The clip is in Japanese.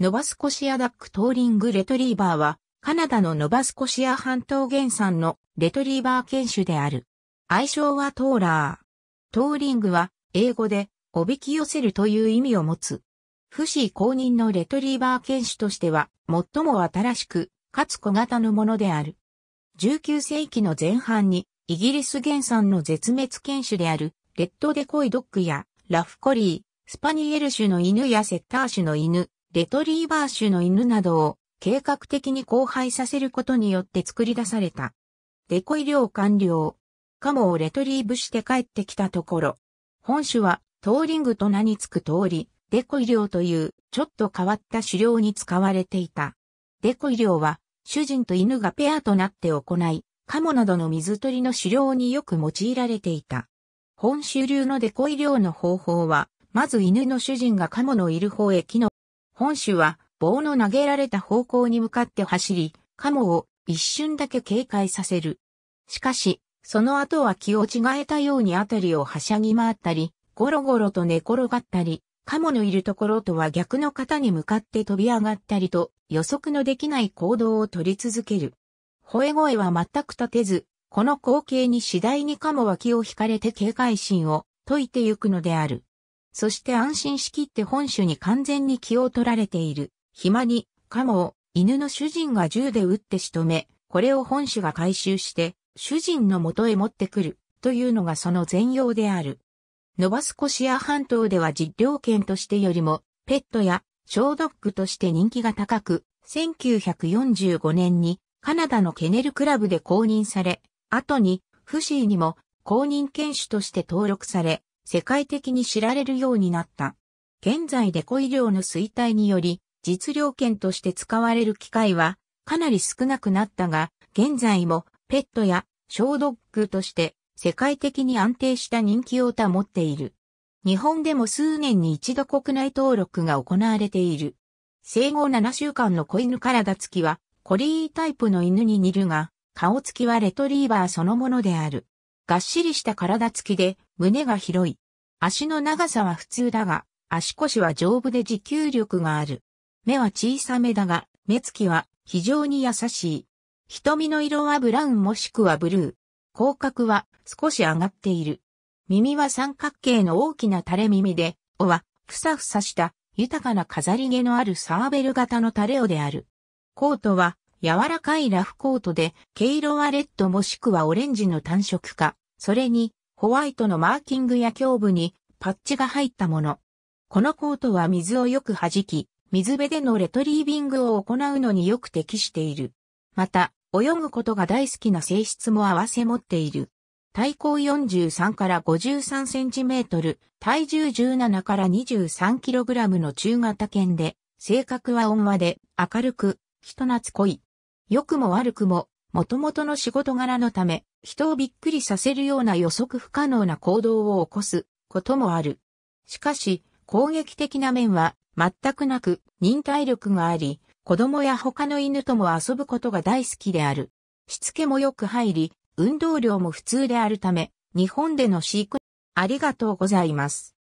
ノバスコシアダックトーリングレトリーバーは、カナダのノバスコシア半島原産のレトリーバー犬種である。愛称はトーラー。トーリングは、英語で、おびき寄せるという意味を持つ。不死公認のレトリーバー犬種としては、最も新しく、かつ小型のものである。19世紀の前半に、イギリス原産の絶滅犬種である、レッドデコイドッグや、ラフコリー、スパニエル種の犬やセッター種の犬、レトリーバー種の犬などを計画的に交配させることによって作り出された。デコ医療完了。カモをレトリーブして帰ってきたところ、本種はトーリングと名につく通り、デコ医療というちょっと変わった狩猟に使われていた。デコ医療は主人と犬がペアとなって行い、カモなどの水鳥の狩猟によく用いられていた。本州流のデコイ漁の方法は、まず犬の主人がカモのいる方へ木の本種は棒の投げられた方向に向かって走り、カモを一瞬だけ警戒させる。しかし、その後は気を違えたようにあたりをはしゃぎ回ったり、ゴロゴロと寝転がったり、カモのいるところとは逆の方に向かって飛び上がったりと予測のできない行動を取り続ける。吠え声は全く立てず、この光景に次第にカモは気を引かれて警戒心を解いてゆくのである。そして安心しきって本種に完全に気を取られている。暇に、カモを、犬の主人が銃で撃って仕留め、これを本種が回収して、主人の元へ持ってくる、というのがその全容である。ノバスコシア半島では実領権としてよりも、ペットや、小ドッグとして人気が高く、1945年に、カナダのケネルクラブで公認され、後に、フシーにも公認犬種として登録され、世界的に知られるようになった。現在デコ医療の衰退により、実料券として使われる機会はかなり少なくなったが、現在もペットや小ドッグとして世界的に安定した人気を保っている。日本でも数年に一度国内登録が行われている。生後7週間の子犬体つきは、コリータイプの犬に似るが、顔つきはレトリーバーそのものである。がっしりした体つきで、胸が広い。足の長さは普通だが、足腰は丈夫で持久力がある。目は小さめだが、目つきは非常に優しい。瞳の色はブラウンもしくはブルー。口角は少し上がっている。耳は三角形の大きな垂れ耳で、尾はふさふさした豊かな飾り毛のあるサーベル型の垂れ尾である。コートは柔らかいラフコートで、毛色はレッドもしくはオレンジの単色か、それにホワイトのマーキングや胸部にパッチが入ったもの。このコートは水をよく弾き、水辺でのレトリービングを行うのによく適している。また、泳ぐことが大好きな性質も合わせ持っている。体高43から53センチメートル、体重17から23キログラムの中型犬で、性格は温和で、明るく、人懐っこい。良くも悪くも、元々の仕事柄のため、人をびっくりさせるような予測不可能な行動を起こすこともある。しかし、攻撃的な面は全くなく忍耐力があり、子供や他の犬とも遊ぶことが大好きである。しつけもよく入り、運動量も普通であるため、日本での飼育、ありがとうございます。